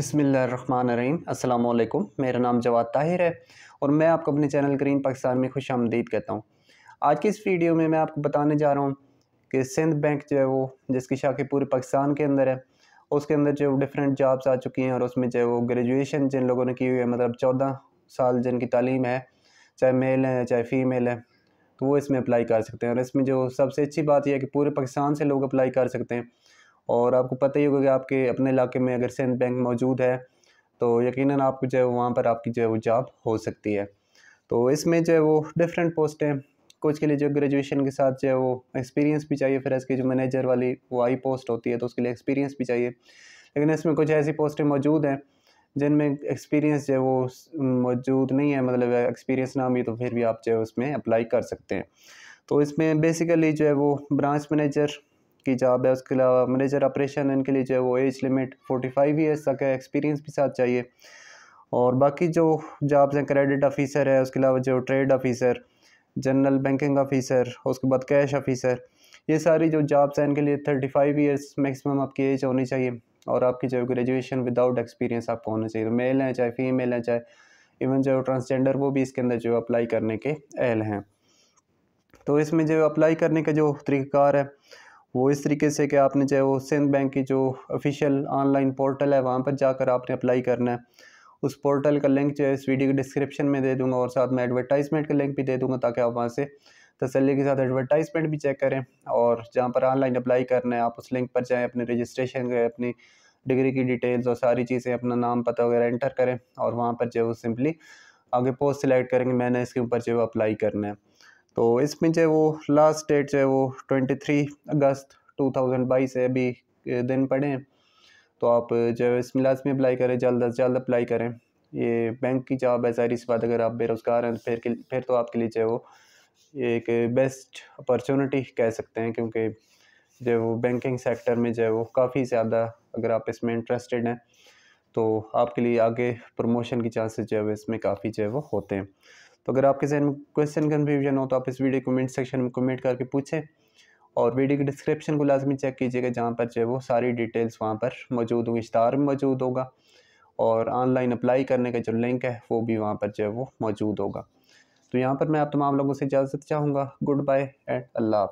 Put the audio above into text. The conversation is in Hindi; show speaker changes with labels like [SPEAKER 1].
[SPEAKER 1] बसमिलीम अल्लाम मेरा नाम जवाद ताहिर है और मैं आपको अपने चैनल ग्रीन पाकिस्तान में खुश आमदीद कहता हूँ आज की इस वीडियो में मैं आपको बताने जा रहा हूँ कि सिंध बैंक जो है वो जिसकी शाखें पूरे पाकिस्तान के अंदर है उसके अंदर जो डिफरेंट जॉब्स आ चुकी हैं और उसमें जो है वो ग्रेजुएशन जिन लोगों ने की हुई है मतलब चौदह साल जिनकी तालीम है चाहे मेल है चाहे फ़ीमेल है तो वो इसमें अप्लाई कर सकते हैं और इसमें जो सबसे अच्छी बात यह है कि पूरे पाकिस्तान से लोग अप्लाई कर सकते हैं और आपको पता ही होगा कि आपके अपने इलाके में अगर सिंध बैंक मौजूद है तो यकीनन आप जो है वहाँ पर आपकी जो है वो जॉब हो सकती है तो इसमें जो है वो डिफरेंट पोस्टें कुछ के लिए जो ग्रेजुएशन के साथ जो है वो एक्सपीरियंस भी चाहिए फिर इसके जो मैनेजर वाली वो आई पोस्ट होती है तो उसके लिए एक्सपीरियंस भी चाहिए लेकिन इसमें कुछ ऐसी पोस्टें मौजूद हैं जिनमें एक्सपीरियंस जो है वो मौजूद नहीं है मतलब एक्सपीरियंस ना भी तो फिर भी आप जो है उसमें अप्लाई कर सकते हैं तो इसमें बेसिकली जो है वो ब्रांच मैनेजर की जॉब है उसके अलावा मैनेजर ऑपरेशन इनके लिए जो है वो age limit forty five years तक है एक्सपीरियंस भी साथ चाहिए और बाकी जो जॉब्स हैं क्रेडिट ऑफिसर है उसके अलावा जो trade officer general banking officer उसके बाद कैश ऑफिसर ये सारी जो जॉब्स हैं इनके लिए थर्टी फाइव ईयर्स मैक्सिमम आपकी एज होनी चाहिए और आपकी जो ग्रेजुएशन विदाउट एक्सपीरियंस आपको होना चाहिए तो मेल हैं चाहे फीमेल हैं चाहे इवन जो ट्रांसजेंडर वो भी इसके अंदर जो अप्लाई करने के अहल हैं तो इसमें जो अप्लाई करने का जो तरीक़ार है वो इस तरीके से कि आपने जो है वो सिंध बैंक की जो ऑफिशियल ऑनलाइन पोर्टल है वहाँ पर जाकर आपने अप्लाई करना है उस पोर्टल का लिंक जो है इस वीडियो के डिस्क्रिप्शन में दे दूंगा और साथ में एडवर्टाइजमेंट का लिंक भी दे दूंगा ताकि आप वहाँ से तसली के साथ एडवर्टाइजमेंट भी चेक करें और जहाँ पर ऑनलाइन अप्लाई करना है आप उस लिंक पर जाएँ अपने रजिस्ट्रेशन करें अपनी डिग्री की डिटेल्स और सारी चीज़ें अपना नाम पता वगैरह एंटर करें और वहाँ पर जो है वो सिंपली आगे पोस्ट सिलेक्ट करेंगे मैंने इसके ऊपर जो है अप्लाई करना है तो इसमें जो है वो लास्ट डेट जो है वो ट्वेंटी थ्री अगस्त टू थाउजेंड बाईस है अभी दिन पड़े हैं तो आप जो है इसमें लाजमी अप्लाई करें जल्द अज जल्द अप्लाई करें ये बैंक की जॉब है ज़ाहिर सी बात अगर आप बेरोज़गार हैं तो फिर फिर तो आपके लिए जो है वो एक बेस्ट अपॉर्चुनिटी कह सकते हैं क्योंकि जो वो बैंकिंग सेक्टर में जो है वो काफ़ी ज़्यादा अगर आप इसमें इंटरेस्टेड हैं तो आपके लिए आगे प्रमोशन की चांसेस जो है वो इसमें काफ़ी जो है वो होते हैं तो अगर आपके जहन में क्वेश्चन कन्फ्यूजन हो तो आप इस वीडियो कमेंट सेक्शन में कमेंट करके पूछें और वीडियो के डिस्क्रिप्शन को लाजमी चेक कीजिएगा जहाँ पर जो है वो सारी डिटेल्स वहाँ पर मौजूद होंगी इश्तार में मौजूद होगा और ऑनलाइन अप्लाई करने का जो लिंक है वो भी वहाँ पर जो है वो मौजूद होगा तो यहाँ पर मैं आप तमाम लोगों से इजाज़त चाहूँगा गुड बाय एंड अल्लाह